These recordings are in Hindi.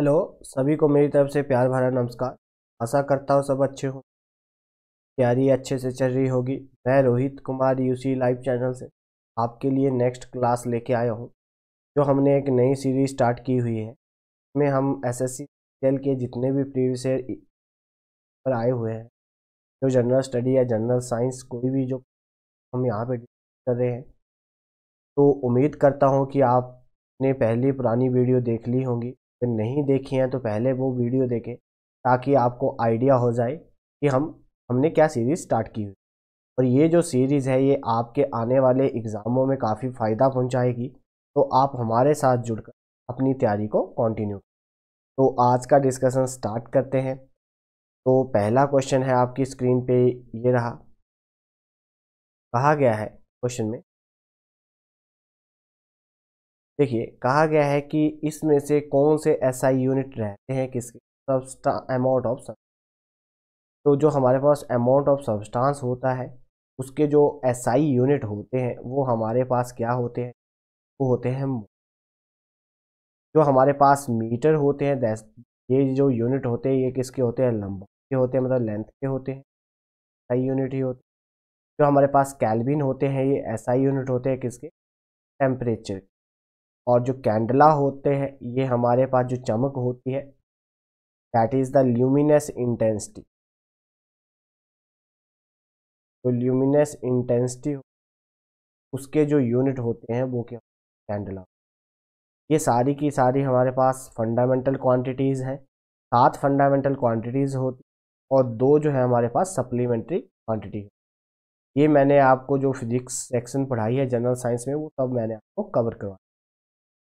हेलो सभी को मेरी तरफ से प्यार भरा नमस्कार आशा करता हूँ सब अच्छे हों तैयारी अच्छे से चल रही होगी मैं Rohit Kumar UC live channel से आपके लिए नेक्स्ट क्लास लेके आया हूँ जो हमने एक नई सीरीज स्टार्ट की हुई है इसमें हम एसएससी एल के जितने भी प्रीवियस ईयर पर आए हुए हैं जो जनरल स्टडी या जनरल साइंस कोई भी जो हम यहाँ पर कर रहे हैं तो उम्मीद करता हूँ कि आपने पहली पुरानी वीडियो देख ली होंगी फिर तो नहीं देखी हैं तो पहले वो वीडियो देखें ताकि आपको आइडिया हो जाए कि हम हमने क्या सीरीज़ स्टार्ट की हुई और ये जो सीरीज़ है ये आपके आने वाले एग्ज़ामों में काफ़ी फ़ायदा पहुंचाएगी तो आप हमारे साथ जुड़कर अपनी तैयारी को कंटिन्यू तो आज का डिस्कशन स्टार्ट करते हैं तो पहला क्वेश्चन है आपकी स्क्रीन पे ये रहा कहा गया है क्वेश्चन में देखिए कहा गया है कि इसमें से कौन से ऐसा यूनिट रहते हैं किसके सबस्टा अमाउंट ऑफ तो जो हमारे पास अमाउंट ऑफ सब्सटेंस होता है उसके जो एसआई यूनिट होते हैं वो हमारे पास क्या होते हैं वो होते हैं जो हमारे पास मीटर होते हैं ये जो यूनिट होते हैं ये किसके होते हैं लंबा के होते हैं मतलब लेंथ के होते हैं एसआई यूनिट ही होते हैं जो हमारे पास कैलविन होते हैं ये एसआई यूनिट होते हैं किसके टेम्परेचर और जो कैंडला होते हैं ये हमारे पास जो चमक होती है that is the luminous intensity तो ल्यूमिनस इंटेंसिटी उसके जो यूनिट होते हैं वो क्या कैंडला ये सारी की सारी हमारे पास फंडामेंटल क्वांटिटीज़ हैं सात फंडामेंटल क्वांटिटीज़ होती और दो जो है हमारे पास सप्लीमेंट्री क्वांटिटी ये मैंने आपको जो फिजिक्स सेक्शन पढ़ाई है जनरल साइंस में वो सब मैंने आपको कवर करवाया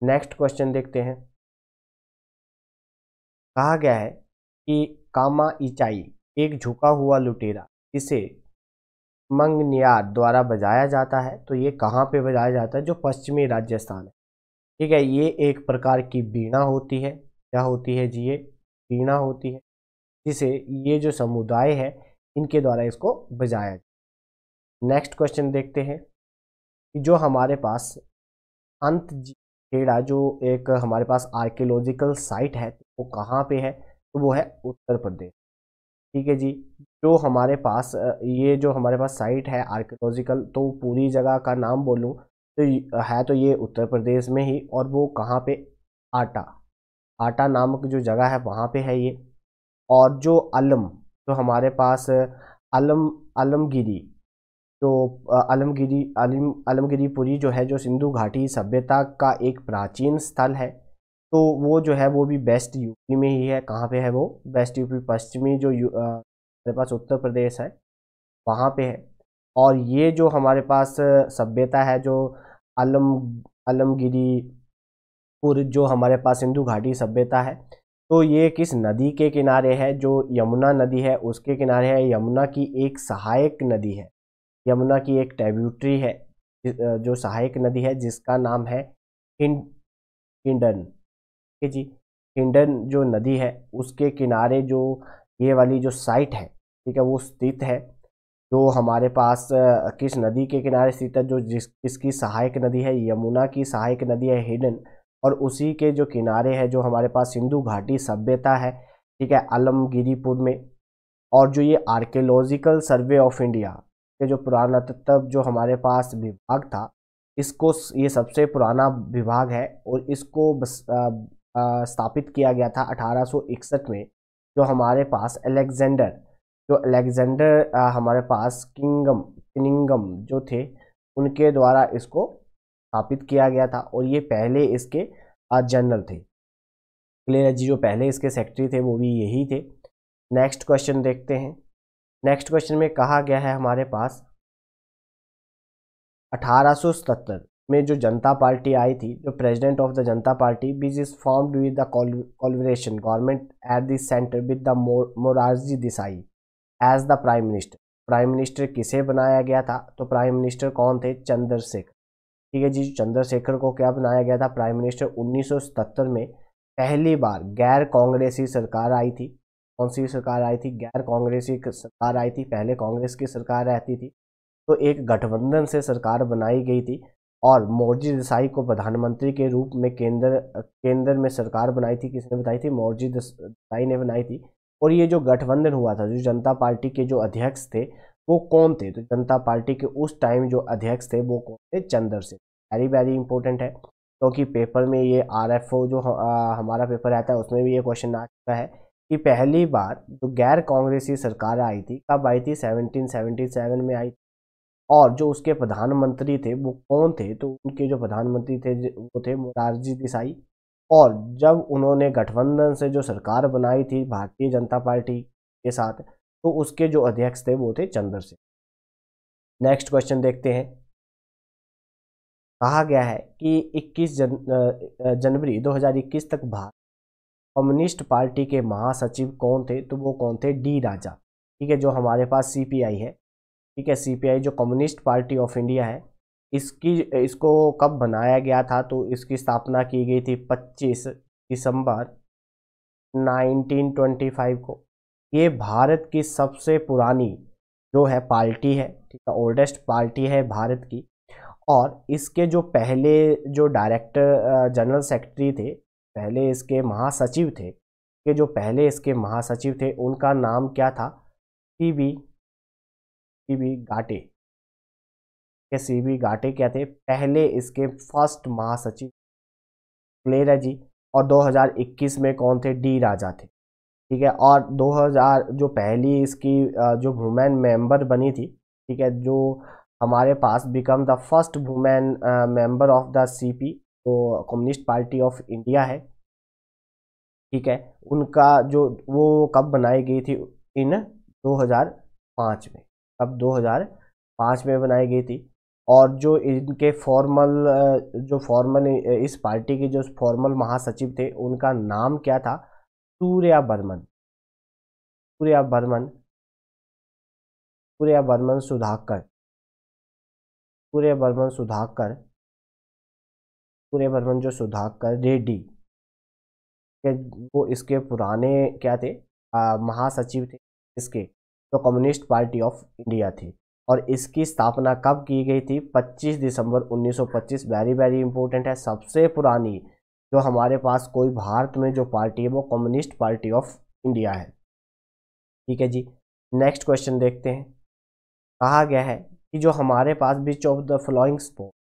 नेक्स्ट क्वेश्चन देखते हैं कहा गया है कि कामा इचाई एक झुका हुआ लुटेरा इसे मंगनियार द्वारा बजाया जाता है तो ये कहाँ पे बजाया जाता है जो पश्चिमी राजस्थान है ठीक है ये एक प्रकार की बीणा होती है क्या होती है जी ये बीणा होती है जिसे ये जो समुदाय है इनके द्वारा इसको बजाया जाता है नेक्स्ट क्वेश्चन देखते हैं कि जो हमारे पास अंत खेड़ा जो एक हमारे पास आर्कियोलॉजिकल साइट है वो कहाँ पे है तो वो है उत्तर प्रदेश ठीक है जी जो हमारे पास ये जो हमारे पास साइट है आर्कियोलॉजिकल तो पूरी जगह का नाम बोलूँ तो है तो ये उत्तर प्रदेश में ही और वो कहाँ पे आटा आटा नामक जो जगह है वहाँ पे है ये और जो अलम जो हमारे पास अलम अलमगिरी तो आलमगिरी आलम आलमगिरीपुरी जो है जो सिंधु घाटी सभ्यता का एक प्राचीन स्थल है तो वो जो है वो भी बेस्ट यूपी में ही है कहाँ पे है वो बेस्ट यूपी पश्चिमी जो हमारे पास उत्तर प्रदेश है वहाँ पे है और ये जो हमारे पास सभ्यता है जो आलम आलमगिरीपुर जो हमारे पास सिंधु घाटी सभ्यता है तो ये किस नदी के किनारे है जो यमुना नदी है उसके किनारे है यमुना की एक सहायक नदी है यमुना की एक टेब्यूटरी है जो सहायक नदी है जिसका नाम है हिंड हिंडन ठीक है जी हिंडन जो नदी है उसके किनारे जो ये वाली जो साइट है ठीक है वो स्थित है जो हमारे पास किस नदी के किनारे स्थित है जो जिस किसकी सहायक नदी है यमुना की सहायक नदी है हिडन और उसी के जो किनारे है जो हमारे पास सिंधु घाटी सभ्यता है ठीक है आलमगिरीपुर में और जो ये आर्कियोलॉजिकल सर्वे ऑफ इंडिया के जो पुरातत्व जो हमारे पास विभाग था इसको ये सबसे पुराना विभाग है और इसको बस, आ, आ, स्थापित किया गया था 1861 में जो हमारे पास अलेक्जेंडर जो अलेक्जेंडर हमारे पास किंगम किनिंगम जो थे उनके द्वारा इसको स्थापित किया गया था और ये पहले इसके जनरल थे क्लियर जी जो पहले इसके सेक्रेटरी थे वो भी यही थे नेक्स्ट क्वेश्चन देखते हैं नेक्स्ट क्वेश्चन में कहा गया है हमारे पास 1877 में जो जनता पार्टी आई थी जो president of the Janata party which is form with the collaboration government at the centre with the Morarji Desai as the prime minister prime minister किसे बनाया गया था तो प्राइम मिनिस्टर कौन थे चंद्रशेखर ठीक है जी चंद्रशेखर को क्या बनाया गया था प्राइम मिनिस्टर 1977 में पहली बार गैर कांग्रेसी सरकार आई थी कौन सी सरकार आई थी गैर कांग्रेसी सरकार आई थी पहले कांग्रेस की सरकार रहती थी तो एक गठबंधन से सरकार बनाई गई थी और मोरजी देसाई को प्रधानमंत्री के रूप में केंद्र केंद्र में सरकार बनाई थी किसने बताई थी मोरजी देसाई ने बनाई थी और ये जो गठबंधन हुआ था जो जनता पार्टी के जो अध्यक्ष थे वो कौन थे तो जनता पार्टी के उस टाइम जो अध्यक्ष थे वो कौन थे Chandra Singh very very important है क्योंकि तो पेपर में ये ओ जो हमारा पेपर रहता है उसमें भी ये क्वेश्चन आ चुका है कि पहली बार जो गैर कांग्रेसी सरकार आई थी कब आई थी 1777 में आई थी और जो उसके प्रधानमंत्री थे वो कौन थे तो उनके जो प्रधानमंत्री थे वो थे मोरारजी देसाई और जब उन्होंने गठबंधन से जो सरकार बनाई थी भारतीय जनता पार्टी के साथ तो उसके जो अध्यक्ष थे वो थे चंद्र सिंह नेक्स्ट क्वेश्चन देखते हैं कहा गया है कि 21 जन जनवरी 2021 तक भारत कम्युनिस्ट पार्टी के महासचिव कौन थे तो वो कौन थे डी राजा ठीक है जो हमारे पास सीपीआई है ठीक है सीपीआई जो कम्युनिस्ट पार्टी ऑफ इंडिया है इसकी इसको कब बनाया गया था तो इसकी स्थापना की गई थी 25 दिसंबर 1925 को ये भारत की सबसे पुरानी जो है पार्टी है ठीक है ओल्डेस्ट पार्टी है भारत की और इसके जो पहले जो डायरेक्टर जनरल सेक्रेटरी थे पहले इसके महासचिव थे के जो पहले इसके महासचिव थे उनका नाम क्या था पी बी पी बी गाटे के सी बी गाटे क्या थे पहले इसके फर्स्ट महासचिव प्लेरा जी और 2021 में कौन थे डी राजा थे ठीक है और 2000 जो पहली इसकी जो वुमेन मेंबर बनी थी ठीक है जो हमारे पास become the first women member of the CP तो कम्युनिस्ट पार्टी ऑफ इंडिया है ठीक है उनका जो वो कब बनाई गई थी इन 2005 में कब 2005 में बनाई गई थी और जो इनके फॉर्मल जो फॉर्मल इस पार्टी के जो फॉर्मल महासचिव थे उनका नाम क्या था सूर्या बर्मन सूर्या बर्मन सूर्या बर्मन सुधाकर सूर्या बर्मन सुधाकर सूर्यवर्मन जो सुधाकर रेड्डी वो इसके पुराने क्या थे महासचिव थे इसके जो तो कम्युनिस्ट पार्टी ऑफ इंडिया थी और इसकी स्थापना कब की गई थी 25 दिसंबर 1925 वेरी वेरी इंपॉर्टेंट है सबसे पुरानी जो हमारे पास कोई भारत में जो पार्टी है वो कम्युनिस्ट पार्टी ऑफ इंडिया है ठीक है जी नेक्स्ट क्वेश्चन देखते हैं कहा गया है कि जो हमारे पास which of the following sport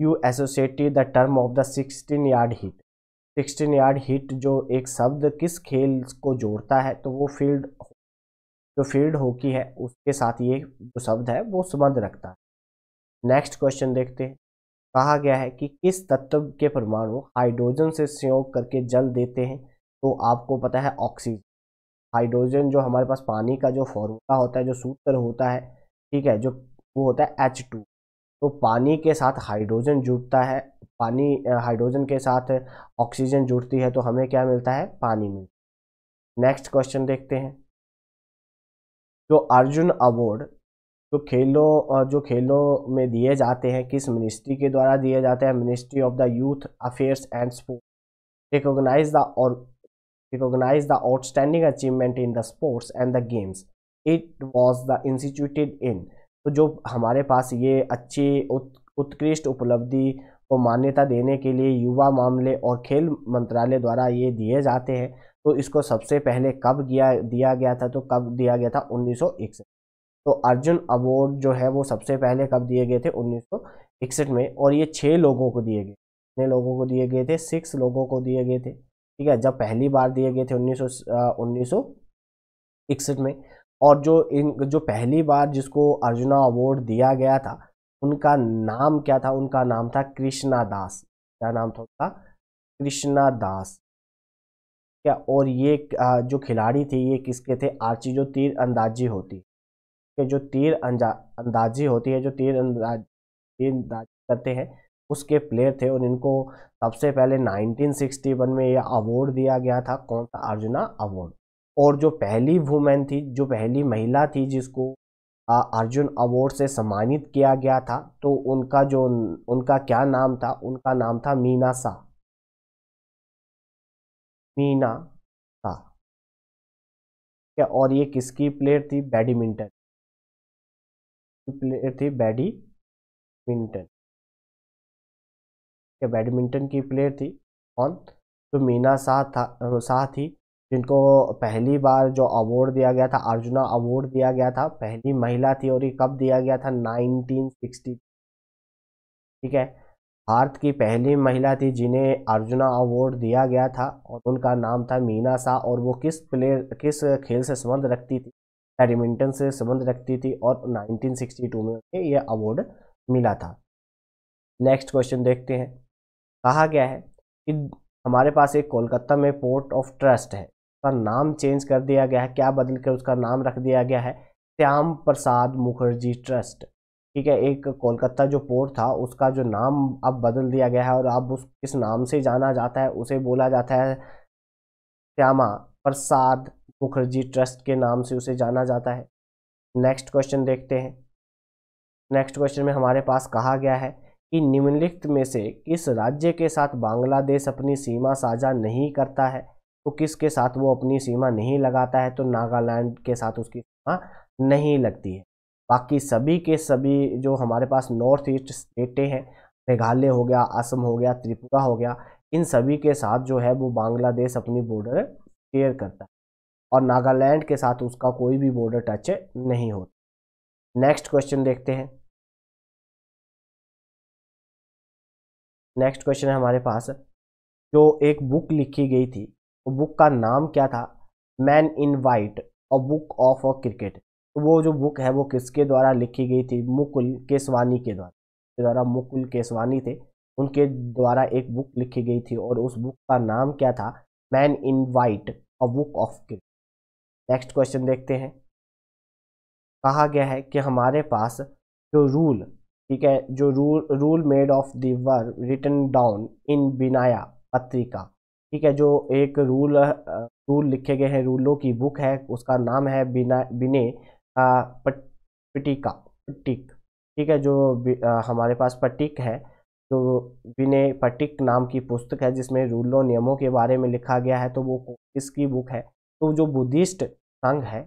you associated the term of the sixteen yard hit sixteen yard hit जो एक शब्द किस खेल को जोड़ता है तो वो फील्ड जो फील्ड हॉकी है उसके साथ ये जो शब्द है वो संबंध रखता है नेक्स्ट क्वेश्चन देखते हैं कहा गया है कि किस तत्व के परमाणु हाइड्रोजन से संयोग करके जल देते हैं तो आपको पता है ऑक्सीजन हाइड्रोजन जो हमारे पास पानी का जो फॉर्मूला होता है जो सूत्र होता है ठीक है जो वो होता है एच टू तो पानी के साथ हाइड्रोजन जुड़ता है पानी हाइड्रोजन के साथ ऑक्सीजन जुड़ती है तो हमें क्या मिलता है पानी मिलता है नेक्स्ट क्वेश्चन देखते हैं जो अर्जुन अवार्ड जो खेलों जो खेलों में दिए जाते हैं किस मिनिस्ट्री के द्वारा दिए जाते हैं ministry of the youth affairs and sports recognise the और recognise the outstanding achievement in the sports and the games it was the instituted in तो जो हमारे पास ये अच्छी उत्कृष्ट उपलब्धि को मान्यता देने के लिए युवा मामले और खेल मंत्रालय द्वारा ये दिए जाते हैं तो इसको सबसे पहले कब दिया दिया गया था तो कब दिया गया था उन्नीस तो अर्जुन अवार्ड जो है वो सबसे पहले कब दिए गए थे उन्नीस में और ये छः लोगों को दिए गए कितने लोगों को दिए गए थे सिक्स लोगों को दिए गए थे ठीक है जब पहली बार दिए गए थे उन्नीस उन्नीस में और जो इन जो पहली बार जिसको अर्जुना अवार्ड दिया गया था उनका नाम क्या था उनका नाम था कृष्णा दास क्या नाम था उनका कृष्णा दास क्या और ये जो खिलाड़ी थे ये किसके थे आर्ची जो तीर अंदाजी होती है जो तीर अंदाजी होती है जो तीर अंदाज तीर अंदाजी करते हैं उसके प्लेयर थे और इनको सबसे पहले 1961 में यह अवार्ड दिया गया था कौन सा अर्जुना अवार्ड और जो पहली वुमेन थी जो पहली महिला थी जिसको अर्जुन अवार्ड से सम्मानित किया गया था तो उनका जो उनका क्या नाम था उनका नाम था मीना शाह मीना शाह और ये किसकी प्लेयर थी बैडमिंटन प्लेयर थी बैडमिंटन बैडमिंटन की प्लेयर थी कौन तो मीना शाह था शाह थी जिनको पहली बार जो अवार्ड दिया गया था अर्जुना अवार्ड दिया गया था पहली महिला थी और ये कब दिया गया था 1960 ठीक है भारत की पहली महिला थी जिन्हें अर्जुना अवार्ड दिया गया था और उनका नाम था मीना शाह और वो किस प्लेयर किस खेल से संबंध रखती थी बैडमिंटन से संबंध रखती थी और 1962 में उन्हें यह अवार्ड मिला था नेक्स्ट क्वेश्चन देखते हैं कहा गया है कि हमारे पास एक कोलकाता में पोर्ट ऑफ ट्रस्ट है उसका नाम चेंज कर दिया गया है क्या बदल कर उसका नाम रख दिया गया है श्याम प्रसाद मुखर्जी ट्रस्ट ठीक है एक कोलकाता जो पोर्ट था उसका जो नाम अब बदल दिया गया है और अब उस किस नाम से जाना जाता है उसे बोला जाता है श्यामा प्रसाद मुखर्जी ट्रस्ट के नाम से उसे जाना जाता है नेक्स्ट क्वेश्चन देखते हैं नेक्स्ट क्वेश्चन में हमारे पास कहा गया है कि निम्नलिखित में से किस राज्य के साथ बांग्लादेश अपनी सीमा साझा नहीं करता है तो किसके साथ वो अपनी सीमा नहीं लगाता है तो नागालैंड के साथ उसकी सीमा नहीं लगती है बाकी सभी के सभी जो हमारे पास नॉर्थ ईस्ट स्टेटें हैं मेघालय हो गया असम हो गया त्रिपुरा हो गया इन सभी के साथ जो है वो बांग्लादेश अपनी बॉर्डर शेयर करता है और नागालैंड के साथ उसका कोई भी बॉर्डर टच नहीं होता नेक्स्ट क्वेश्चन देखते हैं नेक्स्ट क्वेश्चन है हमारे पास जो एक बुक लिखी गई थी बुक का नाम क्या था man in white a book of a cricket वो जो बुक है वो किसके द्वारा लिखी गई थी मुकुल केसवानी के द्वारा के द्वारा मुकुल केसवानी थे उनके द्वारा एक बुक लिखी गई थी और उस बुक का नाम क्या था man in white a book of cricket next question देखते हैं कहा गया है कि हमारे पास जो रूल ठीक है जो rule rule made of the written written down in Vinaya Patrika ठीक है जो एक रूल रूल लिखे गए हैं रूलों की बुक है उसका नाम है बिना बिने पट्टिका पट्टिक ठीक है जो आ, हमारे पास पट्टिक है जो तो बिने पट्टिक नाम की पुस्तक है जिसमें रूलों नियमों के बारे में लिखा गया है तो वो किसकी बुक है तो जो बुद्धिस्ट संघ है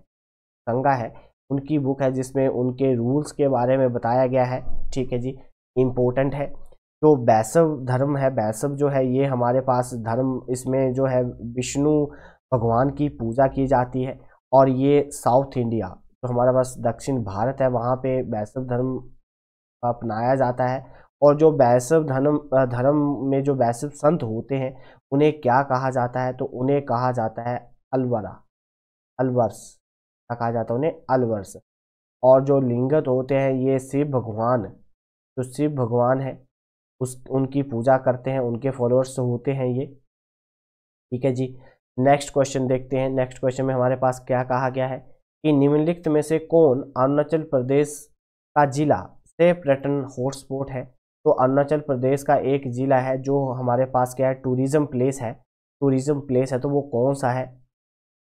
संघा है उनकी बुक है जिसमें उनके रूल्स के बारे में बताया गया है ठीक है जी इम्पोर्टेंट है तो वैसव धर्म है वैसव जो है ये हमारे पास धर्म इसमें जो है विष्णु भगवान की पूजा की जाती है और ये साउथ इंडिया तो हमारे पास दक्षिण भारत है वहाँ पे वैष्णव धर्म अपनाया जाता है और जो वैष्णव धर्म धर्म में जो वैष्णव संत होते हैं उन्हें क्या कहा जाता है तो उन्हें कहा जाता है अलवरा अलवर्स कहा जाता है उन्हें अलवर्स और जो लिंगत होते हैं ये शिव भगवान जो शिव भगवान है उस उनकी पूजा करते हैं उनके फॉलोअर्स तो होते हैं ये ठीक है जी नेक्स्ट क्वेश्चन देखते हैं नेक्स्ट क्वेश्चन में हमारे पास क्या कहा गया है कि निम्नलिखित में से कौन अरुणाचल प्रदेश का जिला से पर्यटन हॉटस्पॉट है तो अरुणाचल प्रदेश का एक ज़िला है जो हमारे पास क्या है टूरिज्म प्लेस है टूरिज्म प्लेस है तो वो कौन सा है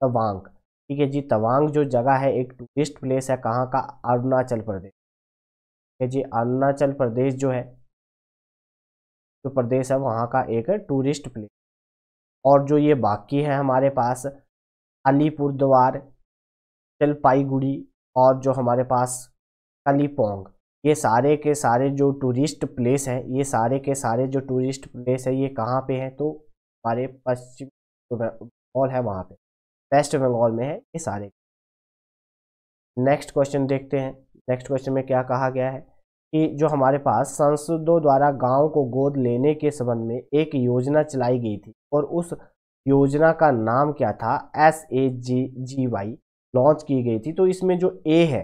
तवांग ठीक है जी तवांग जो जगह है एक टूरिस्ट प्लेस है कहाँ का अरुणाचल प्रदेश ठीक है जी अरुणाचल प्रदेश जो है जो तो प्रदेश है वहाँ का एक टूरिस्ट प्लेस और जो ये बाकी है हमारे पास अलीपुर द्वार जलपाईगुड़ी और जो हमारे पास कलीपोंग ये सारे के सारे जो टूरिस्ट प्लेस हैं ये सारे के सारे जो टूरिस्ट प्लेस है ये कहाँ पे हैं तो हमारे पश्चिम बंगाल है वहाँ पे वेस्ट बंगाल में है ये सारे नेक्स्ट क्वेश्चन देखते हैं नेक्स्ट क्वेश्चन में क्या कहा गया है कि जो हमारे पास सांसदों द्वारा गांव को गोद लेने के संबंध में एक योजना चलाई गई थी और उस योजना का नाम क्या था S A G G Y launch की गई थी तो इसमें जो ए है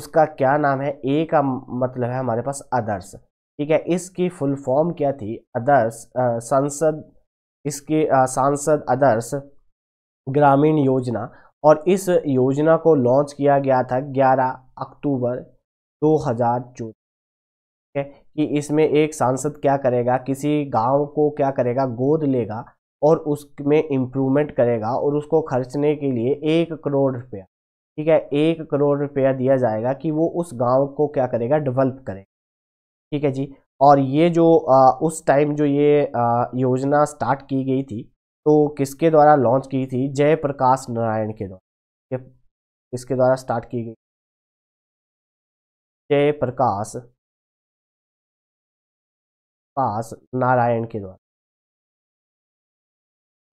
उसका क्या नाम है ए का मतलब है हमारे पास आदर्श ठीक है इसकी फुल फॉर्म क्या थी आदर्श संसद इसके सांसद आदर्श ग्रामीण योजना और इस योजना को लॉन्च किया गया था 11 अक्टूबर 2014 है कि इसमें एक सांसद क्या करेगा किसी गांव को क्या करेगा गोद लेगा और उसमें इम्प्रूवमेंट करेगा और उसको खर्चने के लिए एक करोड़ रुपया ठीक है एक करोड़ रुपया दिया जाएगा कि वो उस गांव को क्या करेगा डेवलप करेगा ठीक है जी और ये जो आ, उस टाइम जो ये आ, योजना स्टार्ट की गई थी तो किसके द्वारा लॉन्च की थी जयप्रकाश नारायण के द्वारा किसके द्वारा स्टार्ट की गई जयप्रकाश प्रकाश नारायण के द्वारा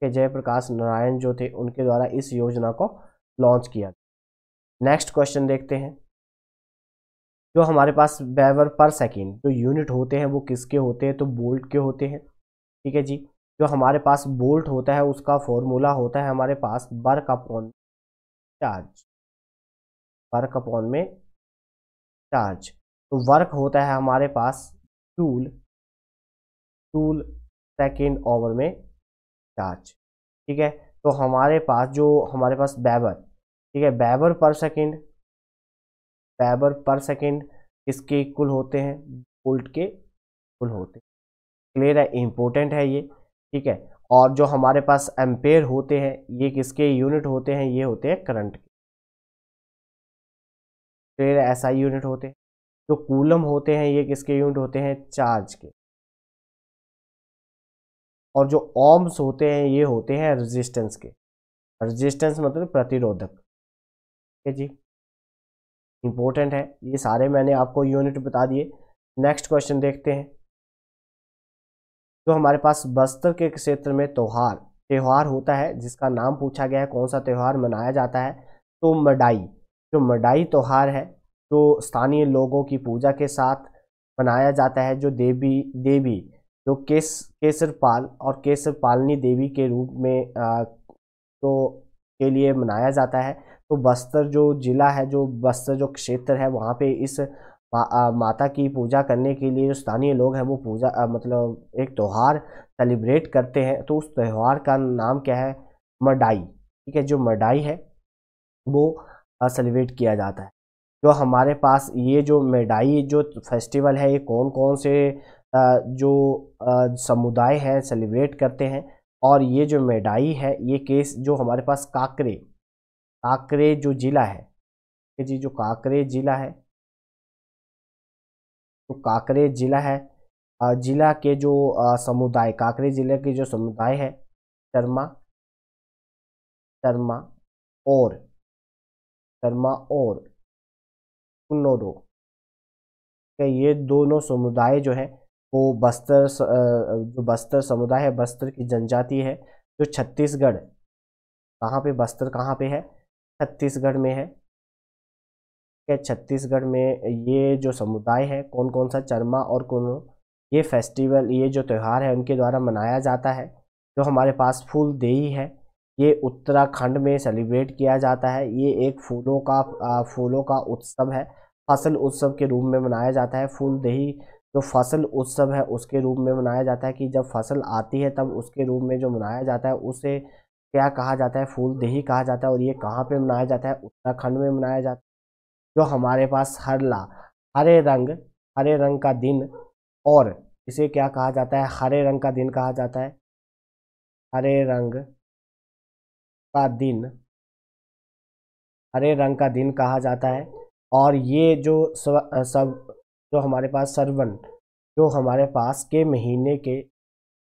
के जयप्रकाश नारायण जो थे उनके द्वारा इस योजना को लॉन्च किया नेक्स्ट क्वेश्चन देखते हैं जो हमारे पास वेवर पर सेकेंड जो यूनिट होते हैं वो किसके होते हैं तो बोल्ट के होते हैं ठीक है जी जो हमारे पास बोल्ट होता है उसका फॉर्मूला होता है हमारे पास work upon charge work upon में चार्ज तो वर्क होता है हमारे पास जूल टूल सेकेंड ओवर में चार्ज ठीक है तो हमारे पास जो हमारे पास बैबर ठीक है बैबर पर सेकेंड बैबर पर सेकेंड किसके इक्वल होते हैं वोल्ट के इक्वल होते हैं क्लियर है इम्पोर्टेंट है ये ठीक है और जो हमारे पास एम्पेयर होते हैं ये किसके यूनिट होते हैं ये होते हैं करंट के क्लियर ऐसा एसआई यूनिट होते हैं जो कूलम होते हैं ये किसके यूनिट होते हैं चार्ज के और जो ओम्स होते हैं ये होते हैं रेजिस्टेंस के रेजिस्टेंस मतलब प्रतिरोधक ठीक है जी इम्पोर्टेंट है ये सारे मैंने आपको यूनिट बता दिए नेक्स्ट क्वेश्चन देखते हैं तो हमारे पास बस्तर के क्षेत्र में त्यौहार त्यौहार होता है जिसका नाम पूछा गया है कौन सा त्यौहार मनाया जाता है तो मडाई जो मडाई त्यौहार है जो स्थानीय लोगों की पूजा के साथ मनाया जाता है जो देवी देवी जो केस केसरपाल और केसरपालनी देवी के रूप में आ, तो के लिए मनाया जाता है तो बस्तर जो जिला है जो बस्तर जो क्षेत्र है वहाँ पे इस मा, आ, माता की पूजा करने के लिए जो स्थानीय लोग हैं वो पूजा आ, मतलब एक त्यौहार सेलिब्रेट करते हैं तो उस त्यौहार का नाम क्या है मडाई ठीक है जो मडाई है वो सेलिब्रेट किया जाता है जो हमारे पास ये जो मेडाई जो फेस्टिवल है ये कौन कौन से जो समुदाय है सेलिब्रेट करते हैं और ये जो मेडाई है ये केस जो हमारे पास काकरे काकरे जो जिला है जी जो काकरे जिला है तो काकरे जिला है जिला के जो समुदाय काकरे जिले के जो समुदाय है शर्मा शर्मा और शर्मा और कुन्नोरो ये दोनों समुदाय जो है को बस्तर जो बस्तर समुदाय है बस्तर की जनजाति है जो छत्तीसगढ़ कहाँ पे बस्तर कहाँ पे है छत्तीसगढ़ में है ठीक है छत्तीसगढ़ में ये जो समुदाय है कौन कौन सा चरमा और कौन ये फेस्टिवल ये जो त्यौहार है उनके द्वारा मनाया जाता है जो हमारे पास फूल देही है ये उत्तराखंड में सेलिब्रेट किया जाता है ये एक फूलों का फूलों का उत्सव है फसल उत्सव के रूप में मनाया जाता है फूल दही जो फसल उत्सव है उसके रूप में मनाया जाता है कि जब फसल आती है तब उसके रूप में जो मनाया जाता है उसे क्या कहा जाता है फूल दही कहा जाता है और ये कहाँ पे मनाया जाता है उत्तराखंड में मनाया जाता है जो हमारे पास हरला हरे रंग हरे रंग का दिन और इसे क्या कहा जाता है हरे रंग का दिन कहा जाता है हरे रंग का दिन हरे रंग का दिन कहा जाता है और ये जो सब, सब जो हमारे पास सर्वन जो हमारे पास के महीने के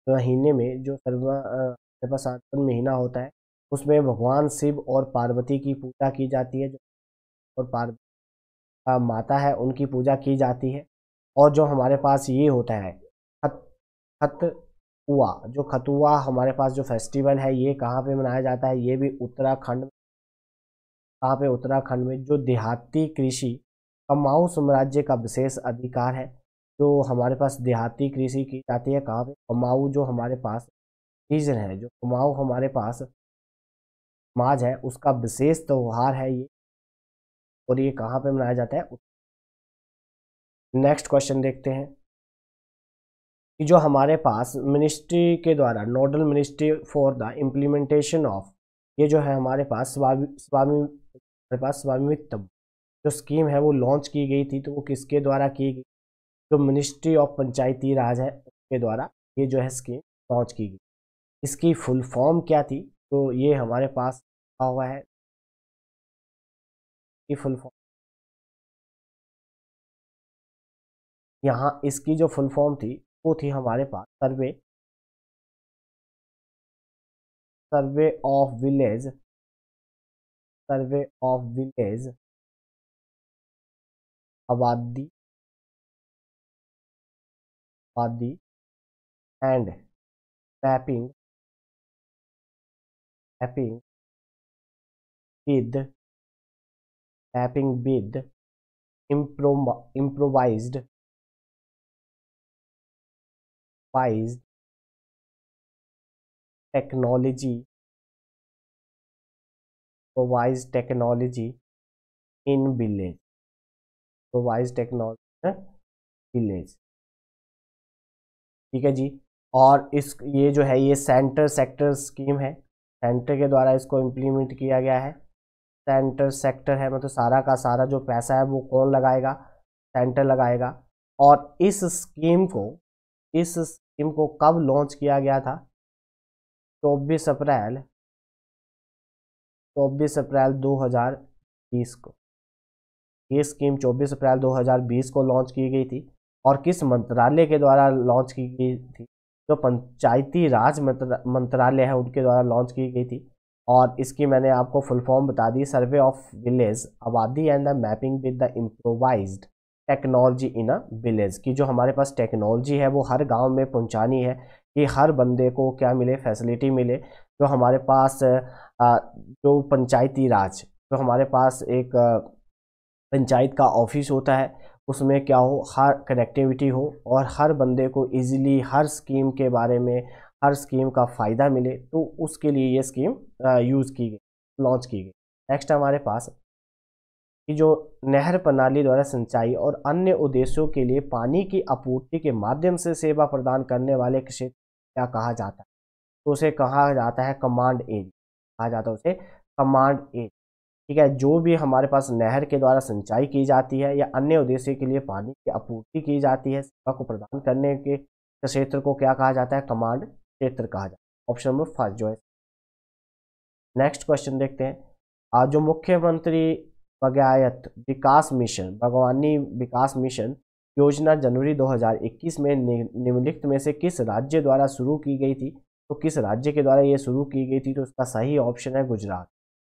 महीने में जो सरवा हमारे पास सातवन महीना होता है उसमें भगवान शिव और पार्वती की पूजा की जाती है जो और पार्वती माता है उनकी पूजा की जाती है और जो हमारे पास ये होता है खत खतुआ जो खतुआ हमारे पास जो फेस्टिवल है ये कहाँ पे मनाया जाता है ये भी उत्तराखंड कहाँ पे उत्तराखंड में जो देहाती कृषि कमाऊ साम्राज्य का विशेष अधिकार है जो हमारे पास देहाती कृषि की जाती है कहाँ पर कमाऊ जो हमारे पास रीजन है जो कमाऊ हमारे पास समाज है उसका विशेष त्यौहार है ये और ये कहाँ पे मनाया जाता है नेक्स्ट क्वेश्चन देखते हैं कि जो हमारे पास मिनिस्ट्री के द्वारा nodal ministry for the implementation of ये जो है हमारे पास स्वामी स्वामी हमारे पास स्वामित्व जो स्कीम है वो लॉन्च की गई थी तो वो किसके द्वारा की गई जो मिनिस्ट्री ऑफ पंचायती राज है उसके द्वारा ये जो है स्कीम लॉन्च की गई इसकी फुल फॉर्म क्या थी तो ये हमारे पास हुआ है ये फुल फॉर्म यहाँ इसकी जो फुल फॉर्म थी वो थी हमारे पास survey survey of village survey of village abadi abadi and mapping mapping with mapping with improvise improvised improvise technology improvise technology in village provides technology village ठीक है जी और इस ये जो है ये सेंटर सेक्टर स्कीम है सेंटर के द्वारा इसको इम्प्लीमेंट किया गया है सेंटर सेक्टर है मतलब सारा का सारा जो पैसा है वो कौन लगाएगा सेंटर लगाएगा और इस स्कीम को इस स्कीम को कब लॉन्च किया गया था चौबीस अप्रैल चौबीस अप्रैल 2020 को ये स्कीम 24 अप्रैल 2020 को लॉन्च की गई थी और किस मंत्रालय के द्वारा लॉन्च की गई थी जो तो पंचायती राज मंत्रालय है उनके द्वारा लॉन्च की गई थी और इसकी मैंने आपको फुल फॉर्म बता दी survey of village abadi and the mapping with the improvise technology in a village की जो हमारे पास टेक्नोलॉजी है वो हर गांव में पहुंचानी है कि हर बंदे को क्या मिले फैसिलिटी मिले जो हमारे पास जो पंचायती राज जो हमारे पास एक पंचायत का ऑफिस होता है उसमें क्या हो हर कनेक्टिविटी हो और हर बंदे को इजीली हर स्कीम के बारे में हर स्कीम का फ़ायदा मिले तो उसके लिए ये स्कीम यूज़ की गई लॉन्च की गई नेक्स्ट हमारे पास कि जो नहर प्रणाली द्वारा सिंचाई और अन्य उद्देश्यों के लिए पानी की आपूर्ति के माध्यम से सेवा प्रदान करने वाले क्षेत्र क्या कहा जाता है तो उसे कहा जाता है कमांड एज कहा जाता है उसे कमांड एज ठीक है जो भी हमारे पास नहर के द्वारा सिंचाई की जाती है या अन्य उद्देश्य के लिए पानी की आपूर्ति की जाती है सेवा को प्रदान करने के क्षेत्र को क्या कहा जाता है कमांड क्षेत्र कहा जाता है ऑप्शन नंबर फर्स्ट जो है नेक्स्ट क्वेश्चन देखते हैं आज जो मुख्यमंत्री बगायत विकास मिशन भगवानी विकास मिशन योजना जनवरी 2021 में निम्नलिखित में से किस राज्य द्वारा शुरू की गई थी तो किस राज्य के द्वारा ये शुरू की गई थी तो उसका सही ऑप्शन है गुजरात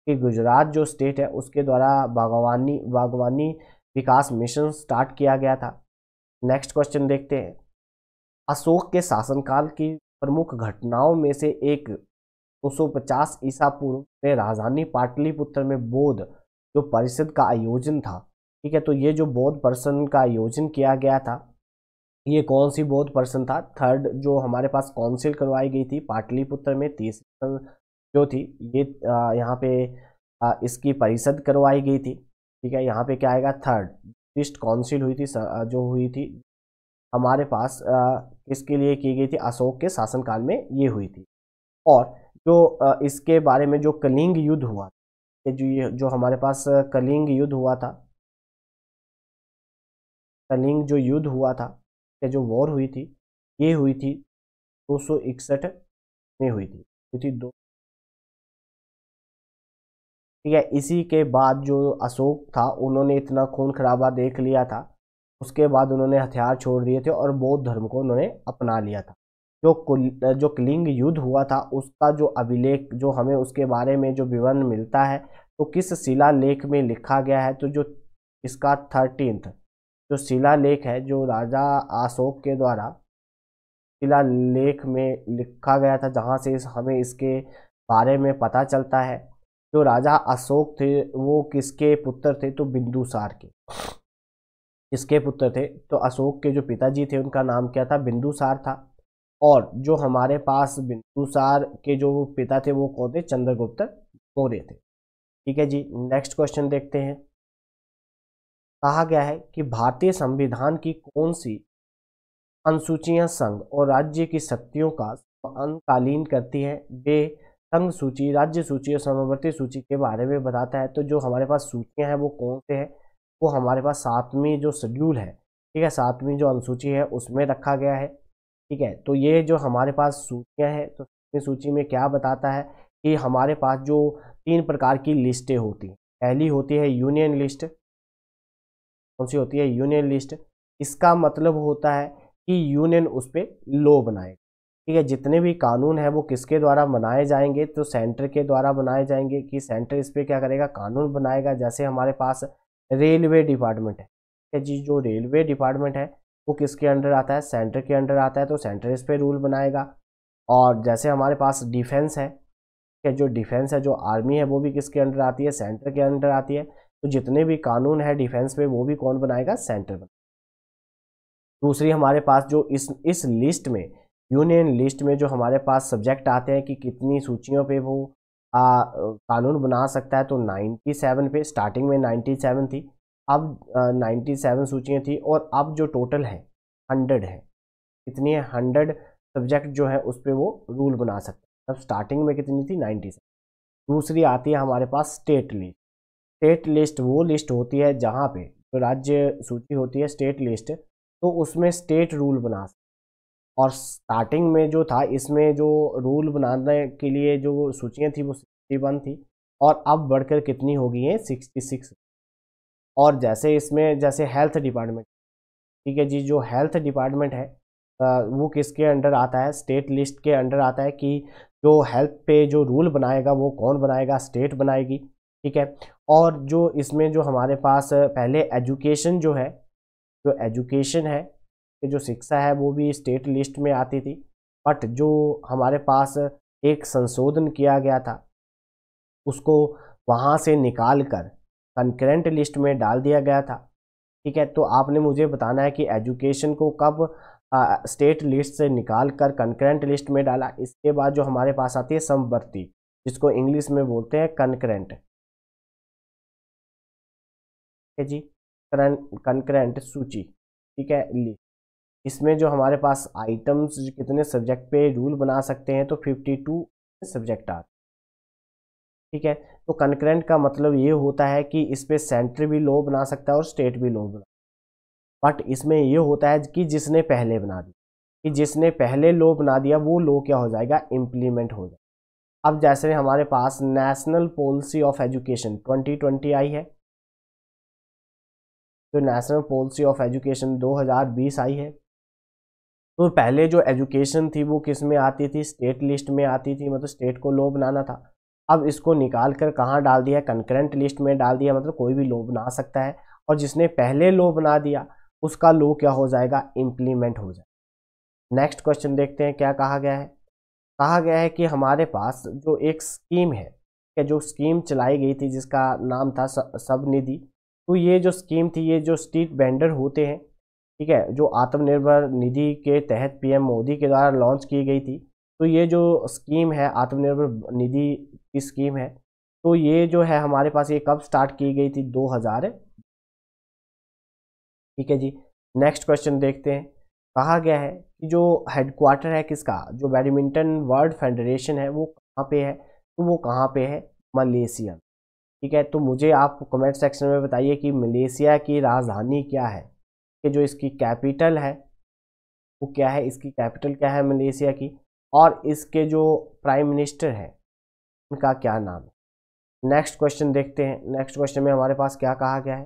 कि गुजरात जो स्टेट है उसके द्वारा बागवानी बागवानी विकास मिशन स्टार्ट किया गया था नेक्स्ट क्वेश्चन देखते हैं अशोक के शासनकाल की प्रमुख घटनाओं में से एक 250 ईसा पूर्व में राजधानी पाटलिपुत्र में बौद्ध जो परिषद का आयोजन था ठीक है तो ये जो बौद्ध परिषद का आयोजन किया गया था ये कौन सी बौद्ध परिषद था थर्ड जो हमारे पास काउंसिल करवाई गई थी पाटलिपुत्र में तीसरी जो थी ये यहाँ पे आ, इसकी परिषद करवाई गई थी ठीक है यहाँ पे क्या आएगा थर्ड लिस्ट काउंसिल हुई थी जो हुई थी हमारे पास इसके लिए की गई थी अशोक के शासनकाल में ये हुई थी और जो इसके बारे में जो कलिंग युद्ध हुआ था जो ये जो हमारे पास कलिंग युद्ध हुआ था कलिंग जो युद्ध हुआ था या जो वॉर हुई थी ये हुई थी दो में हुई थी हुई थी दो ठीक है इसी के बाद जो अशोक था उन्होंने इतना खून खराबा देख लिया था उसके बाद उन्होंने हथियार छोड़ दिए थे और बौद्ध धर्म को उन्होंने अपना लिया था जो कुल जो कलिंग युद्ध हुआ था उसका जो अभिलेख जो हमें उसके बारे में जो विवरण मिलता है तो किस शिला लेख में लिखा गया है तो जो इसका थर्टीनथ जो शिला लेख है जो राजा अशोक के द्वारा शिला लेख में लिखा गया था जहाँ से हमें इसके बारे में पता चलता है जो राजा अशोक थे वो किसके पुत्र थे तो बिंदुसार के किसके पुत्र थे तो अशोक के जो पिताजी थे उनका नाम क्या था बिंदुसार था और जो हमारे पास बिंदुसार के जो पिता थे वो कौन थे चंद्रगुप्त मौर्य थे ठीक है जी नेक्स्ट क्वेश्चन देखते हैं कहा गया है कि भारतीय संविधान की कौन सी अनुसूचियां संघ और राज्य की शक्तियों का समकालीन करती है वे संघ सूची राज्य सूची और समवर्ती सूची के बारे में बताता है तो जो हमारे पास सूचियाँ हैं वो कौन से हैं वो हमारे पास सातवीं जो शेड्यूल है ठीक है सातवीं जो अनुसूची है उसमें रखा गया है ठीक है तो ये जो हमारे पास सूचियाँ हैं तो सूची में क्या बताता है कि हमारे पास जो तीन प्रकार की लिस्टें होती हैं पहली होती है यूनियन लिस्ट कौन सी होती है यूनियन लिस्ट इसका मतलब होता है कि यूनियन उस पर लॉ बनाए ठीक है जितने भी कानून है वो किसके द्वारा बनाए जाएंगे तो सेंटर के द्वारा बनाए जाएंगे कि सेंटर इस पर क्या करेगा कानून बनाएगा जैसे हमारे पास रेलवे डिपार्टमेंट है ठीक है जी जो रेलवे डिपार्टमेंट है वो किसके अंडर आता है सेंटर के अंडर आता है तो सेंटर इस पर रूल बनाएगा और जैसे हमारे पास डिफेंस है ठीक है जो डिफेंस है जो आर्मी है वो भी किसके अंडर आती है सेंटर के अंडर आती है तो जितने भी कानून है डिफेंस पे वो भी कौन बनाएगा सेंटर बनाएगा दूसरी हमारे पास जो इस इस लिस्ट में यूनियन लिस्ट में जो हमारे पास सब्जेक्ट आते हैं कि कितनी सूचियों पे वो आ, कानून बना सकता है तो 97 पे स्टार्टिंग में 97 थी अब आ, 97 सूचियाँ थी और अब जो टोटल है 100 है कितनी है 100 सब्जेक्ट जो है उस पर वो रूल बना सकता है तब स्टार्टिंग में कितनी थी नाइन्टी दूसरी आती है हमारे पास स्टेट लिस्ट स्टेट लिस्ट वो लिस्ट होती है जहाँ पे जो राज्य सूची होती है स्टेट लिस्ट तो उसमें स्टेट रूल बना सकते और स्टार्टिंग में जो था इसमें जो रूल बनाने के लिए जो सूचियाँ थी वो सिक्सटी वन थी और अब बढ़कर कितनी हो गई हैं सिक्सटी सिक्स और जैसे इसमें जैसे हेल्थ डिपार्टमेंट ठीक है जी जो हेल्थ डिपार्टमेंट है वो किसके अंडर आता है स्टेट लिस्ट के अंडर आता है कि जो हेल्थ पे जो रूल बनाएगा वो कौन बनाएगा स्टेट बनाएगी ठीक है और जो इसमें जो हमारे पास पहले एजुकेशन जो है जो एजुकेशन है की जो शिक्षा है वो भी स्टेट लिस्ट में आती थी बट जो हमारे पास एक संशोधन किया गया था उसको वहाँ से निकाल कर कंकरेंट लिस्ट में डाल दिया गया था ठीक है तो आपने मुझे बताना है कि एजुकेशन को कब स्टेट लिस्ट से निकाल कर कंकरेंट लिस्ट में डाला इसके बाद जो हमारे पास आती है समवर्ती जिसको इंग्लिश में बोलते हैं कंकरेंट ठीक है जी कंकरेंट सूची ठीक है इसमें जो हमारे पास आइटम्स कितने सब्जेक्ट पे रूल बना सकते हैं तो 52 सब्जेक्ट आते ठीक है तो कंक्रेंट का मतलब ये होता है कि इस पर सेंटर भी लो बना सकता है और स्टेट भी लो बना बट इसमें ये होता है कि जिसने पहले बना दिया कि जिसने पहले लो बना दिया वो लो क्या हो जाएगा इम्प्लीमेंट हो जाएगा अब जैसे हमारे पास नेशनल पॉलिसी ऑफ एजुकेशन 2020 आई है तो नेशनल पॉलिसी ऑफ एजुकेशन 2020 आई है तो पहले जो एजुकेशन थी वो किस में आती थी स्टेट लिस्ट में आती थी मतलब स्टेट को लो बनाना था अब इसको निकाल कर कहाँ डाल दिया कंकरेंट लिस्ट में डाल दिया मतलब कोई भी लो बना सकता है और जिसने पहले लो बना दिया उसका लो क्या हो जाएगा इम्प्लीमेंट हो जाएगा नेक्स्ट क्वेश्चन देखते हैं क्या कहा गया है कहा गया है कि हमारे पास जो एक स्कीम है कि जो स्कीम चलाई गई थी जिसका नाम था सब निधि तो ये जो स्कीम थी ये जो स्ट्रीट वेंडर होते हैं ठीक है जो आत्मनिर्भर निधि के तहत पीएम मोदी के द्वारा लॉन्च की गई थी तो ये जो स्कीम है आत्मनिर्भर निधि की स्कीम है तो ये जो है हमारे पास ये कब स्टार्ट की गई थी 2000 ठीक है जी नेक्स्ट क्वेश्चन देखते हैं कहा गया है कि जो हेडक्वार्टर है किसका जो बैडमिंटन वर्ल्ड फेडरेशन है वो कहाँ पे है तो वो कहाँ पे है मलेशिया ठीक है तो मुझे आप कमेंट सेक्शन में बताइए कि मलेशिया की राजधानी क्या है कि जो इसकी कैपिटल है वो क्या है इसकी कैपिटल क्या है मलेशिया की और इसके जो प्राइम मिनिस्टर हैं उनका क्या नाम है नेक्स्ट क्वेश्चन देखते हैं नेक्स्ट क्वेश्चन में हमारे पास क्या कहा गया है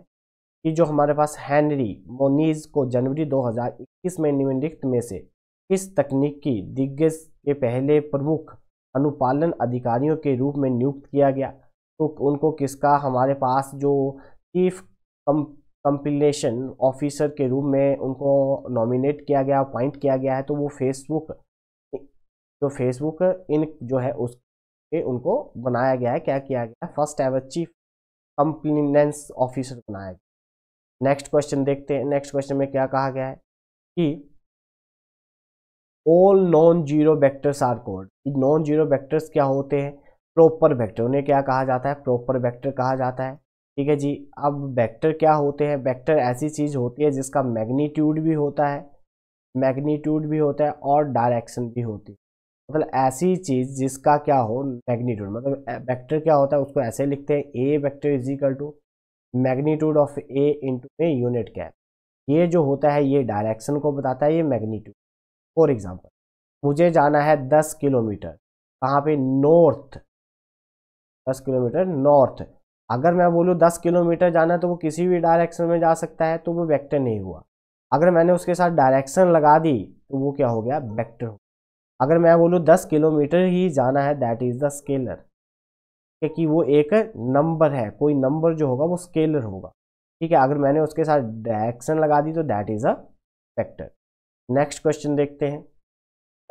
कि जो हमारे पास हैंनरी मोनीज को जनवरी 2021 में निम्नलिखित में से किस तकनीकी दिग्गज के पहले प्रमुख अनुपालन अधिकारियों के रूप में नियुक्त किया गया तो उनको किसका हमारे पास जो चीफ कंपिलेशन ऑफिसर के रूप में उनको नॉमिनेट किया गया अपॉइंट किया गया है तो वो फेसबुक तो फेसबुक इन जो है उस पे उनको बनाया गया है क्या किया गया है first ever chief compliance officer बनाया गया नेक्स्ट क्वेश्चन देखते हैं नेक्स्ट क्वेश्चन में क्या कहा गया है कि all non zero vectors are code non zero vectors क्या होते हैं प्रॉपर वेक्टर उन्हें क्या कहा जाता है प्रॉपर वेक्टर कहा जाता है ठीक है जी अब वेक्टर क्या होते हैं वेक्टर ऐसी चीज़ होती है जिसका मैग्नीट्यूड भी होता है मैग्नीट्यूड भी होता है और डायरेक्शन भी होती है मतलब ऐसी चीज़ जिसका क्या हो मैग्नीट्यूड मतलब वेक्टर क्या होता है उसको ऐसे लिखते हैं A vector is equal to magnitude of A into A unit cap ये जो होता है ये डायरेक्शन को बताता है ये मैग्नीट्यूड फॉर एग्जाम्पल मुझे जाना है दस किलोमीटर कहाँ पे नॉर्थ दस किलोमीटर नॉर्थ अगर मैं बोलूँ दस किलोमीटर जाना है तो वो किसी भी डायरेक्शन में जा सकता है तो वो वैक्टर नहीं हुआ अगर मैंने उसके साथ डायरेक्शन लगा दी तो वो क्या हो गया वैक्टर हो अगर मैं बोलूँ दस किलोमीटर ही जाना है दैट इज़ द स्केलर क्योंकि वो एक नंबर है कोई नंबर जो होगा वो स्केलर होगा ठीक है अगर मैंने उसके साथ डायरेक्शन लगा दी तो that is a factor next question देखते हैं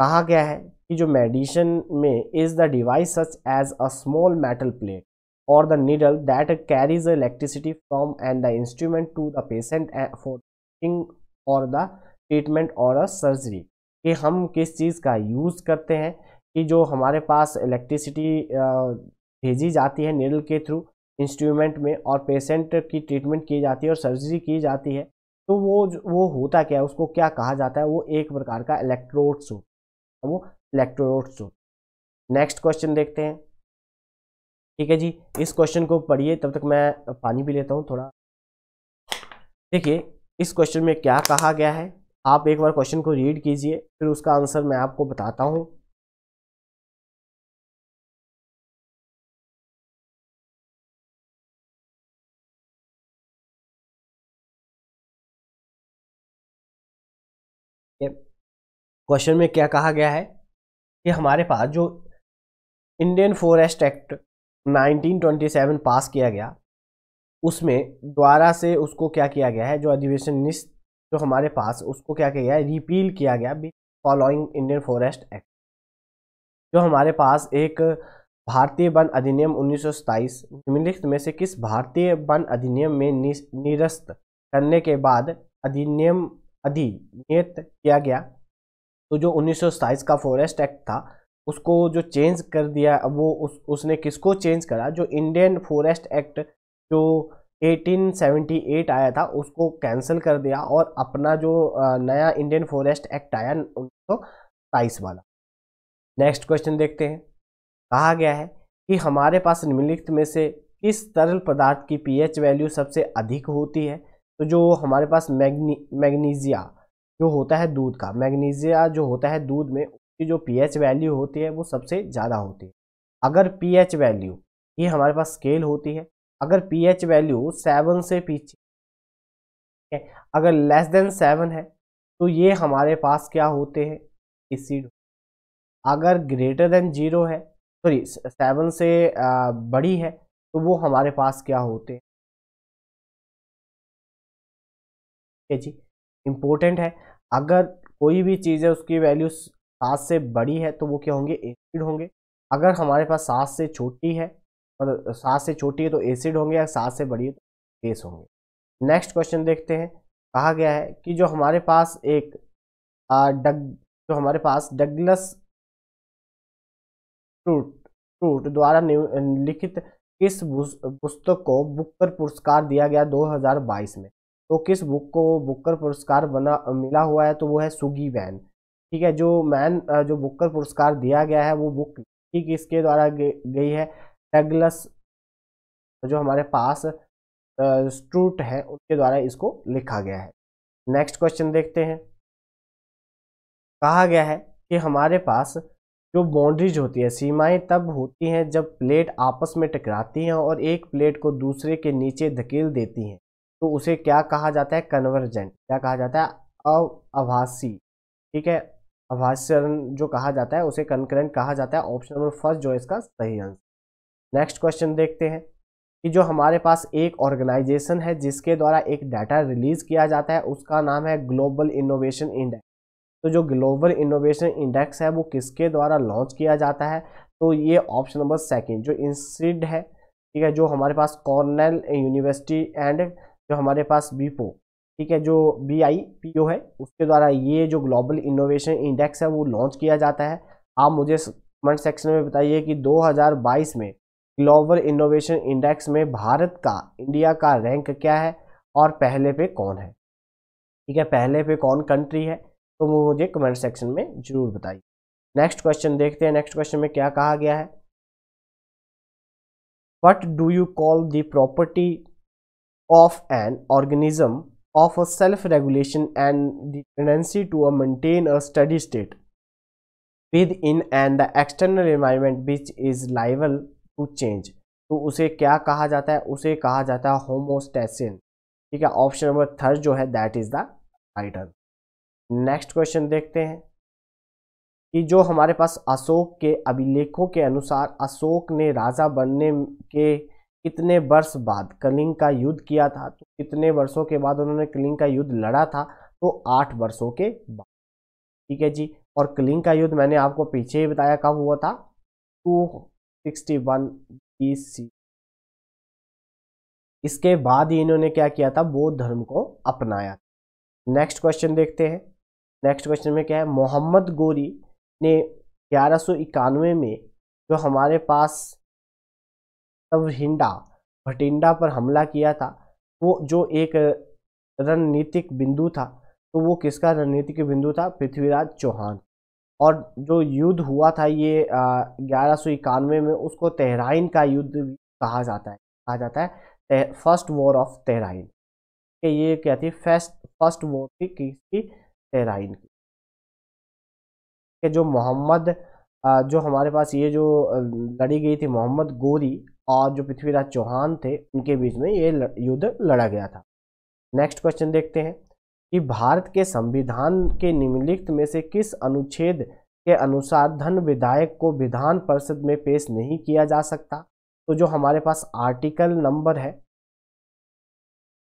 कहा गया है कि जो मेडिशन में is the device such as a small metal plate or the needle that carries the electricity from and the instrument to the patient for treating or the treatment or a surgery कि हम किस चीज़ का यूज़ करते हैं कि जो हमारे पास इलेक्ट्रिसिटी भेजी जाती है निडल के थ्रू इंस्ट्रूमेंट में और पेशेंट की ट्रीटमेंट की जाती है और सर्जरी की जाती है तो वो वो होता क्या है उसको क्या कहा जाता है वो एक प्रकार का इलेक्ट्रोड्स हो वो इलेक्ट्रोड्स हो नेक्स्ट क्वेश्चन देखते हैं ठीक है जी इस क्वेश्चन को पढ़िए तब तक मैं पानी भी लेता हूँ थोड़ा देखिए इस क्वेश्चन में क्या कहा गया है आप एक बार क्वेश्चन को रीड कीजिए फिर उसका आंसर मैं आपको बताता हूँ क्वेश्चन में क्या कहा गया है कि हमारे पास जो इंडियन फॉरेस्ट एक्ट 1927 पास किया गया उसमें द्वारा से उसको क्या किया गया है जो अधिवेशन जो हमारे पास उसको क्या किया गया रिपील किया गया be following Indian forest act जो हमारे पास एक भारतीय वन अधिनियम उन्नीस निम्नलिखित में से किस भारतीय वन अधिनियम में निरस्त करने के बाद अधिनियम अधिनियत किया गया तो जो उन्नीस का फॉरेस्ट एक्ट था उसको जो चेंज कर दिया अब वो उस उसने किसको चेंज करा जो इंडियन फॉरेस्ट एक्ट जो 1878 आया था उसको कैंसिल कर दिया और अपना जो नया इंडियन फॉरेस्ट एक्ट आया उन्नीस वाला नेक्स्ट क्वेश्चन देखते हैं कहा गया है कि हमारे पास निम्नलिखित में से किस तरल पदार्थ की पीएच वैल्यू सबसे अधिक होती है तो जो हमारे पास मैग्नी मैग्नीजिया जो होता है दूध का मैग्नीजिया जो होता है दूध में की जो पी वैल्यू होती है वो सबसे ज़्यादा होती है अगर पीएच वैल्यू ये हमारे पास स्केल होती है अगर पीएच वैल्यू सेवन से पीछे अगर लेस देन सेवन है तो ये हमारे पास क्या होते हैं एसिड अगर ग्रेटर देन जीरो है सॉरी सेवन से बड़ी है तो वो हमारे पास क्या होते हैं ठीक है जी इम्पोर्टेंट है अगर कोई भी चीज़ है उसकी वैल्यू सात से बड़ी है तो वो क्या होंगे एसिड होंगे अगर हमारे पास सात से छोटी है मतलब सात से छोटी है तो एसिड होंगे या सात से बड़ी है तो बेस होंगे नेक्स्ट क्वेश्चन देखते हैं कहा गया है कि जो हमारे पास एक डग जो हमारे पास डगलस फ्रूट फ्रूट द्वारा लिखित किस पुस्तक को बुकर पुरस्कार दिया गया 2022 में तो किस बुक को बुकर पुरस्कार बना मिला हुआ है तो वो है सुगी वैन ठीक है जो मैन जो बुकर पुरस्कार दिया गया है वो बुक ठीक इसके द्वारा गई है डगलस जो हमारे पास स्ट्रूट है उनके द्वारा इसको लिखा गया है नेक्स्ट क्वेश्चन देखते हैं कहा गया है कि हमारे पास जो बाउंड्रीज होती है सीमाएं तब होती हैं जब प्लेट आपस में टकराती हैं और एक प्लेट को दूसरे के नीचे धकेल देती हैं तो उसे क्या कहा जाता है कन्वर्जेंट क्या कहा जाता है अभासी ठीक है अभाषण जो कहा जाता है उसे कंकरेंट कहा जाता है ऑप्शन नंबर फर्स्ट जो है इसका सही आंसर नेक्स्ट क्वेश्चन देखते हैं कि जो हमारे पास एक ऑर्गेनाइजेशन है जिसके द्वारा एक डाटा रिलीज किया जाता है उसका नाम है ग्लोबल इनोवेशन इंडेक्स तो जो ग्लोबल इनोवेशन इंडेक्स है वो किसके द्वारा लॉन्च किया जाता है तो ये ऑप्शन नंबर सेकेंड जो इंस्टीट्यूट है ठीक है जो हमारे पास कॉर्नेल यूनिवर्सिटी एंड जो हमारे पास बीपो ठीक है जो बी आई पी ओ है उसके द्वारा ये जो ग्लोबल इनोवेशन इंडेक्स है वो लॉन्च किया जाता है आप मुझे कमेंट सेक्शन में बताइए कि 2022 में ग्लोबल इनोवेशन इंडेक्स में भारत का इंडिया का रैंक क्या है और पहले पे कौन है ठीक है पहले पे कौन कंट्री है तो वो मुझे कमेंट सेक्शन में ज़रूर बताइए नेक्स्ट क्वेश्चन देखते हैं नेक्स्ट क्वेश्चन में क्या कहा गया है what do you call the property of an organism of a self-regulation and the tendency to a maintain a steady state within and the external environment which is liable to change तो उसे क्या कहा जाता है उसे कहा जाता है होमोस्टेसिन ठीक है ऑप्शन नंबर थर्ड जो है that is the right answer next question देखते हैं कि जो हमारे पास अशोक के अभिलेखों के अनुसार अशोक ने राजा बनने के कितने वर्ष बाद कलिंग का युद्ध किया था तो कितने वर्षों के बाद उन्होंने कलिंग का युद्ध लड़ा था तो आठ वर्षों के बाद ठीक है जी और कलिंग का युद्ध मैंने आपको पीछे ही बताया कब हुआ था टू सिक्सटी वन इसके बाद ही इन्होंने क्या किया था बौद्ध धर्म को अपनाया नेक्स्ट क्वेश्चन देखते हैं नेक्स्ट क्वेश्चन में क्या है मोहम्मद गोरी ने ग्यारह में जो हमारे पास तवहिंडा भटिंडा पर हमला किया था वो जो एक रणनीतिक बिंदु था तो वो किसका रणनीतिक बिंदु था पृथ्वीराज चौहान और जो युद्ध हुआ था ये ग्यारह इक्यानवे में उसको तेहराइन का युद्ध कहा जाता है कहा जाता है फर्स्ट वॉर ऑफ तेहराइन ये क्या थी फर्स्ट फर्स्ट वॉर थी किसकी तेहराइन की जो मोहम्मद जो हमारे पास ये जो लड़ी गई थी मोहम्मद गोरी और जो पृथ्वीराज चौहान थे उनके बीच में ये युद्ध लड़ा गया था नेक्स्ट क्वेश्चन देखते हैं कि भारत के संविधान के निम्नलिखित में से किस अनुच्छेद के अनुसार धन विधायक को विधान परिषद में पेश नहीं किया जा सकता तो जो हमारे पास आर्टिकल नंबर है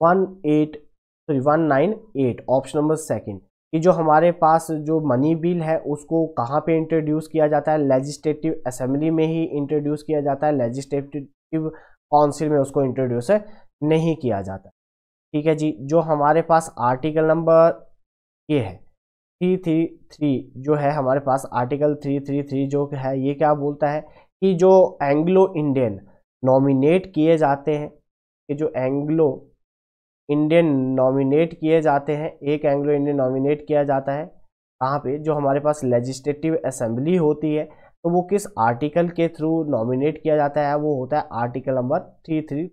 one eight sorry one nine eight option number second कि जो हमारे पास जो मनी बिल है उसको कहाँ पे इंट्रोड्यूस किया जाता है लेजिस्लेटिव असम्बली में ही इंट्रोड्यूस किया जाता है लेजिस्लेटिव काउंसिल में उसको इंट्रोड्यूस नहीं किया जाता ठीक है जी जो हमारे पास आर्टिकल नंबर ये है थ्री थ्री थ्री जो है हमारे पास आर्टिकल थ्री थ्री थ्री जो है ये क्या बोलता है कि जो एंग्लो इंडियन नॉमिनेट किए जाते हैं कि जो एंग्लो इंडियन नॉमिनेट किए जाते हैं एक एंग्लो इंडियन नॉमिनेट किया जाता है कहाँ पे जो हमारे पास लेजिस्लेटिव असम्बली होती है तो वो किस आर्टिकल के थ्रू नॉमिनेट किया जाता है वो होता है आर्टिकल नंबर थ्री थ्री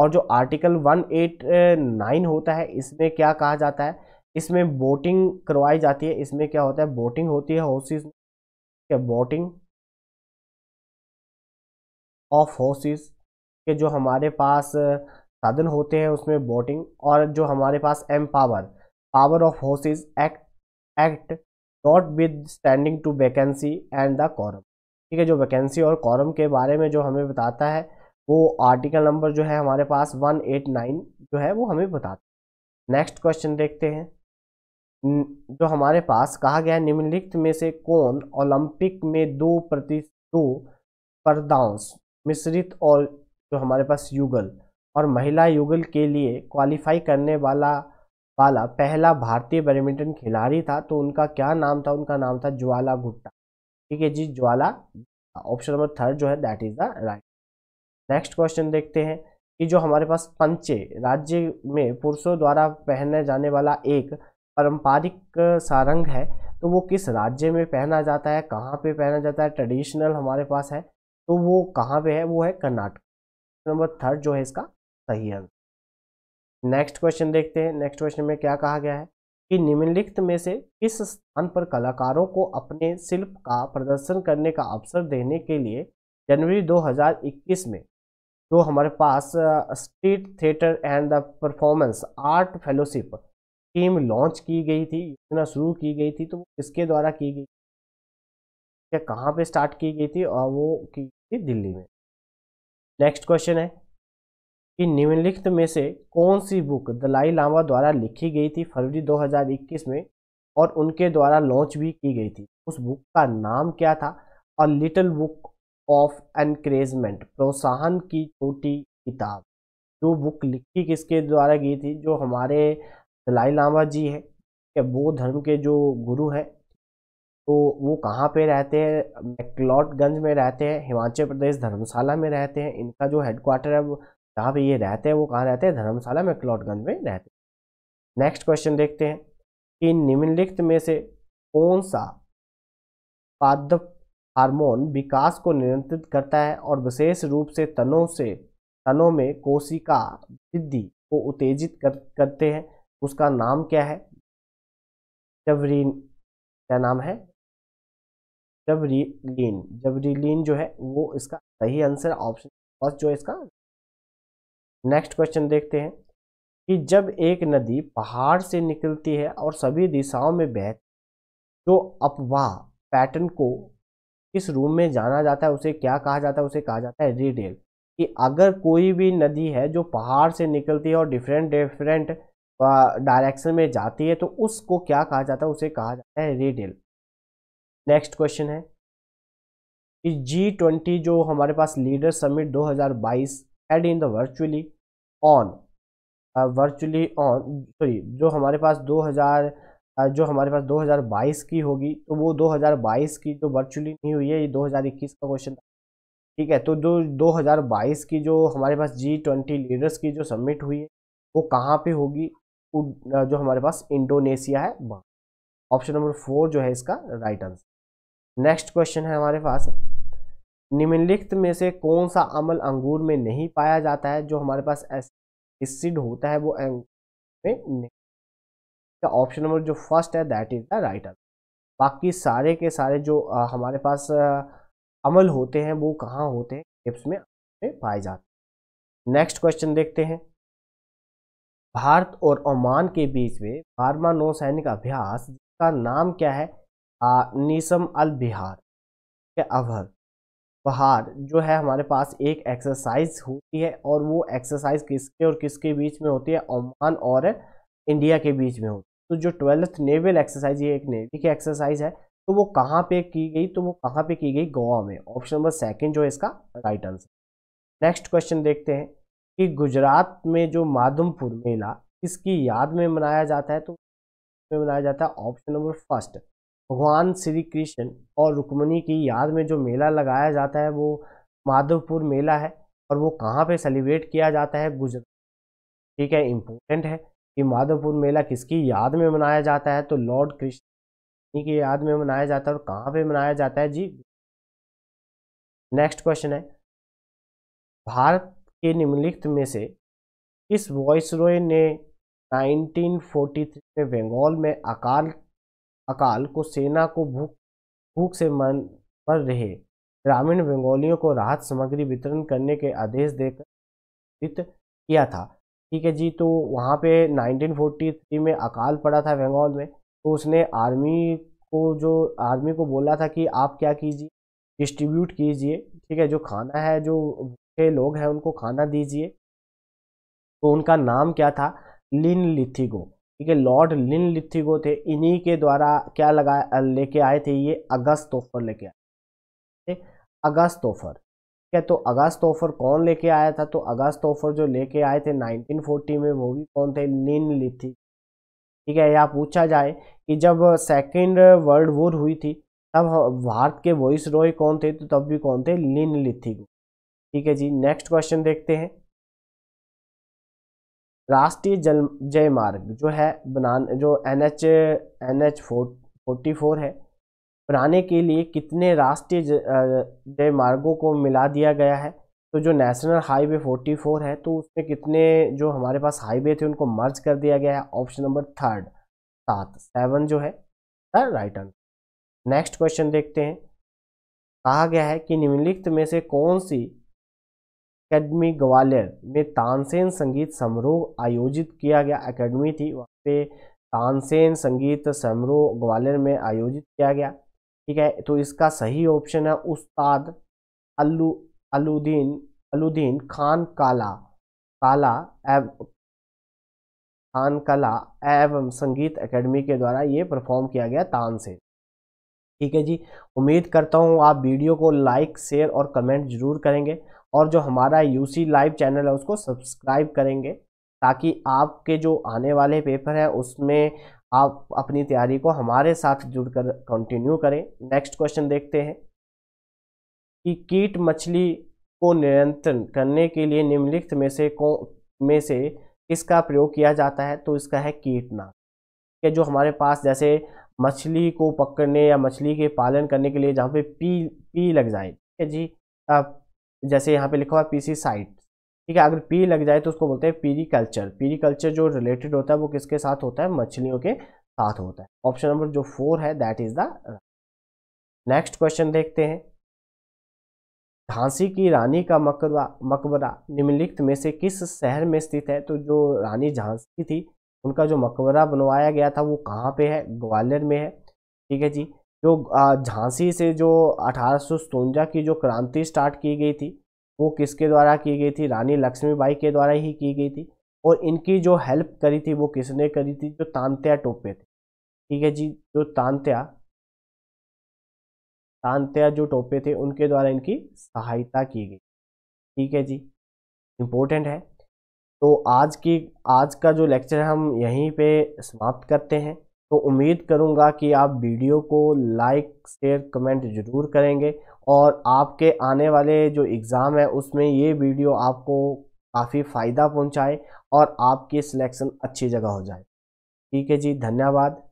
और जो आर्टिकल वन एट नाइन होता है इसमें क्या कहा जाता है इसमें वोटिंग करवाई जाती है इसमें क्या होता है वोटिंग होती है हाउसेज क्या वोटिंग ऑफ हॉर्सेज के जो हमारे पास साधन होते हैं उसमें बोटिंग और जो हमारे पास empower power of houses act act notwithstanding to vacancy and the quorum ठीक है जो वैकेंसी और कॉरम के बारे में जो हमें बताता है वो आर्टिकल नंबर जो है हमारे पास 189 जो है वो हमें बताता है नेक्स्ट क्वेश्चन देखते हैं जो हमारे पास कहा गया है निम्नलिखित में से कौन ओलंपिक में दो प्रति दो परदांश मिश्रित और जो हमारे पास युगल और महिला युगल के लिए क्वालिफाई करने वाला वाला पहला भारतीय बैडमिंटन खिलाड़ी था तो उनका क्या नाम था उनका नाम था ज्वाला भुट्टा ठीक है जी ज्वाला ऑप्शन नंबर थर्ड जो है that is the right next question देखते हैं कि जो हमारे पास पंचे राज्य में पुरुषों द्वारा पहने जाने वाला एक पारंपरिक सारंग है तो वो किस राज्य में पहना जाता है कहाँ पे पहना जाता है ट्रेडिशनल हमारे पास है तो वो कहाँ पे है वो है कर्नाटक नंबर थर्ड जो है इसका सही आंसर नेक्स्ट क्वेश्चन देखते हैं नेक्स्ट क्वेश्चन में क्या कहा गया है कि निम्नलिखित में से किस स्थान पर कलाकारों को अपने शिल्प का प्रदर्शन करने का अवसर देने के लिए जनवरी 2021 में जो हमारे पास street theatre and the performance art fellowship scheme launch की गई थी योजना शुरू की गई थी तो वो किसके द्वारा की गई या कहाँ पे स्टार्ट की गई थी और वो की थी दिल्ली में नेक्स्ट क्वेश्चन है कि निम्नलिखित में से कौन सी बुक दलाई लामा द्वारा लिखी गई थी फरवरी 2021 में और उनके द्वारा लॉन्च भी की गई थी उस बुक का नाम क्या था a little book of encouragement प्रोत्साहन की छोटी किताब जो बुक लिखी किसके द्वारा गई थी जो हमारे दलाई लामा जी है या बौद्ध धर्म के जो गुरु हैं तो वो कहाँ पे रहते हैं मैकलॉटगंज में रहते हैं हिमाचल प्रदेश धर्मशाला में रहते हैं इनका जो हेडक्वार्टर है वो जहाँ पे ये रहते हैं वो कहाँ रहते हैं धर्मशाला में क्लॉटगंज में रहते हैं नेक्स्ट क्वेश्चन देखते हैं कि निम्नलिखित में से कौन सा पादप हार्मोन विकास को नियंत्रित करता है और विशेष रूप से तनों से तनों में कोशिका वृद्धि को उत्तेजित कर, करते हैं उसका नाम क्या है जबरीन क्या नाम है जबरीलीन जबरीलीन जो है वो इसका सही आंसर ऑप्शन फर्स्ट जो है इसका नेक्स्ट क्वेश्चन देखते हैं कि जब एक नदी पहाड़ से निकलती है और सभी दिशाओं में बहती तो अपवाह पैटर्न को किस रूम में जाना जाता है उसे क्या कहा जाता है उसे कहा जाता है रीडेल कि अगर कोई भी नदी है जो पहाड़ से निकलती है और डिफरेंट डिफरेंट डायरेक्शन में जाती है तो उसको क्या कहा जाता है उसे कहा जाता है रीडेल नेक्स्ट क्वेश्चन है कि जी ट्वेंटी जो हमारे पास leader summit 2022 held in the virtually on virtually on sorry जो हमारे पास 2000 uh, जो हमारे पास 2022 की होगी तो वो 2022 की जो वर्चुअली नहीं हुई है ये 2021 का क्वेश्चन ठीक है तो जो 2022 की जो हमारे पास जी ट्वेंटी लीडर्स की जो सबमिट हुई है वो कहाँ पे होगी uh, जो हमारे पास इंडोनेशिया है वहाँ ऑप्शन नंबर फोर जो है इसका राइट आंसर नेक्स्ट क्वेश्चन है हमारे पास निम्नलिखित में से कौन सा अमल अंगूर में नहीं पाया जाता है जो हमारे पास एसिड होता है वो अंगूर में नहीं तो ऑप्शन नंबर जो फर्स्ट है that is the right answer बाकी सारे के सारे जो आ, हमारे पास आ, अमल होते हैं वो कहाँ होते हैं टिप्स में पाए जाते हैं नेक्स्ट क्वेश्चन देखते हैं भारत और ओमान के बीच में फार्मा नौसैनिक अभ्यास का नाम क्या है आ, नीसम अल बिहार अवहर बाहर जो है हमारे पास एक एक्सरसाइज होती है और वो एक्सरसाइज किसके और किसके बीच में होती है ओमान और इंडिया के बीच में होती है तो जो ट्वेल्थ नेवल एक्सरसाइज ये एक नेवी की एक्सरसाइज है तो वो कहाँ पे की गई तो वो कहाँ पे की गई गोवा में ऑप्शन नंबर सेकंड जो है इसका राइट आंसर नेक्स्ट क्वेश्चन देखते हैं कि गुजरात में जो माधमपुर मेला किसकी याद में मनाया जाता है तो मनाया जाता है ऑप्शन नंबर फर्स्ट भगवान श्री कृष्ण और रुक्मणी की याद में जो मेला लगाया जाता है वो माधवपुर मेला है और वो कहाँ पे सेलिब्रेट किया जाता है गुजरात ठीक है इम्पोर्टेंट है कि माधवपुर मेला किसकी याद में मनाया जाता है तो लॉर्ड कृष्ण की याद में मनाया जाता है और कहाँ पे मनाया जाता है जी नेक्स्ट क्वेश्चन है भारत के निम्नलिखित में से किस वॉइस रॉय ने 1943 में बंगाल में अकाल अकाल को सेना को भूख भूख से मन पर रहे ग्रामीण बंगालियों को राहत सामग्री वितरण करने के आदेश देकर किया था ठीक है जी तो वहाँ पे 1943 में अकाल पड़ा था बंगाल में तो उसने आर्मी को जो आर्मी को बोला था कि आप क्या कीजिए डिस्ट्रीब्यूट कीजिए ठीक है जो खाना है जो भूखे लोग हैं उनको खाना दीजिए तो उनका नाम क्या था लिन लिथिगो ठीक है लॉर्ड लिन लिथिगो थे इन्हीं के द्वारा क्या लगा लेके आए थे ये अगस्त ऑफर लेके आए थे अगस्त ऑफर ठीक है तो अगस्त ऑफर कौन लेके आया था तो अगस्त ऑफर जो लेके आए थे 1940 में वो भी कौन थे लिन लिथी ठीक है या पूछा जाए कि जब सेकेंड वर्ल्ड वॉर हुई थी तब भारत के वॉइस रॉय कौन थे तो तब भी कौन थे लिन लिथिगो ठीक है जी नेक्स्ट क्वेश्चन देखते हैं राष्ट्रीय जल जय मार्ग जो है बनाने जो N H N H forty four है बनाने के लिए कितने राष्ट्रीय जय मार्गों को मिला दिया गया है तो जो नेशनल हाईवे 44 है तो उसमें कितने जो हमारे पास हाईवे थे उनको मर्ज कर दिया गया है ऑप्शन नंबर थर्ड सात सेवन जो है राइट आंसर नेक्स्ट क्वेश्चन देखते हैं कहा गया है कि निम्नलिखित में से कौन सी एकेडमी ग्वालियर में तानसेन संगीत समारोह आयोजित किया गया एकेडमी थी वहाँ पे तानसेन संगीत समारोह ग्वालियर में आयोजित किया गया ठीक है तो इसका सही ऑप्शन है उस्ताद अलू अलुद्दीन अलुद्दीन खान काला काला एव खान कला एवं संगीत एकेडमी के द्वारा ये परफॉर्म किया गया तानसेन ठीक है जी उम्मीद करता हूँ आप वीडियो को लाइक शेयर और कमेंट जरूर करेंगे और जो हमारा यूसी लाइव चैनल है उसको सब्सक्राइब करेंगे ताकि आपके जो आने वाले पेपर है उसमें आप अपनी तैयारी को हमारे साथ जुड़कर कंटिन्यू करें नेक्स्ट क्वेश्चन देखते हैं कि कीट मछली को नियंत्रण करने के लिए निम्नलिखित में से को में से किसका प्रयोग किया जाता है तो इसका है कीटनाशक के जो हमारे पास जैसे मछली को पकड़ने या मछली के पालन करने के लिए जहाँ पे पी पी लग जाए ठीक है जी जैसे यहाँ पे लिखा हुआ पी सी साइट ठीक है अगर पी लग जाए तो उसको बोलते हैं पीरी कल्चर पीरी कल्चर जो रिलेटेड होता है वो किसके साथ होता है मछलियों के साथ होता है ऑप्शन नंबर जो फोर है that is the next question देखते हैं झांसी की रानी का मकबरा मकबरा निम्नलिखित में से किस शहर में स्थित है तो जो रानी झांसी थी उनका जो मकबरा बनवाया गया था वो कहाँ पे है ग्वालियर में है ठीक है जी जो झांसी से जो अठारह की जो क्रांति स्टार्ट की गई थी वो किसके द्वारा की गई थी रानी लक्ष्मीबाई के द्वारा ही की गई थी और इनकी जो हेल्प करी थी वो किसने करी थी जो तांत्या टोपे थे ठीक है जी जो तांत्या तांत्या जो टोपे थे उनके द्वारा इनकी सहायता की गई ठीक है जी इम्पोर्टेंट है तो आज की आज का जो लेक्चर हम यहीं पे समाप्त करते हैं तो उम्मीद करूंगा कि आप वीडियो को लाइक शेयर कमेंट ज़रूर करेंगे और आपके आने वाले जो एग्ज़ाम है उसमें ये वीडियो आपको काफ़ी फ़ायदा पहुंचाए और आपकी सिलेक्शन अच्छी जगह हो जाए ठीक है जी धन्यवाद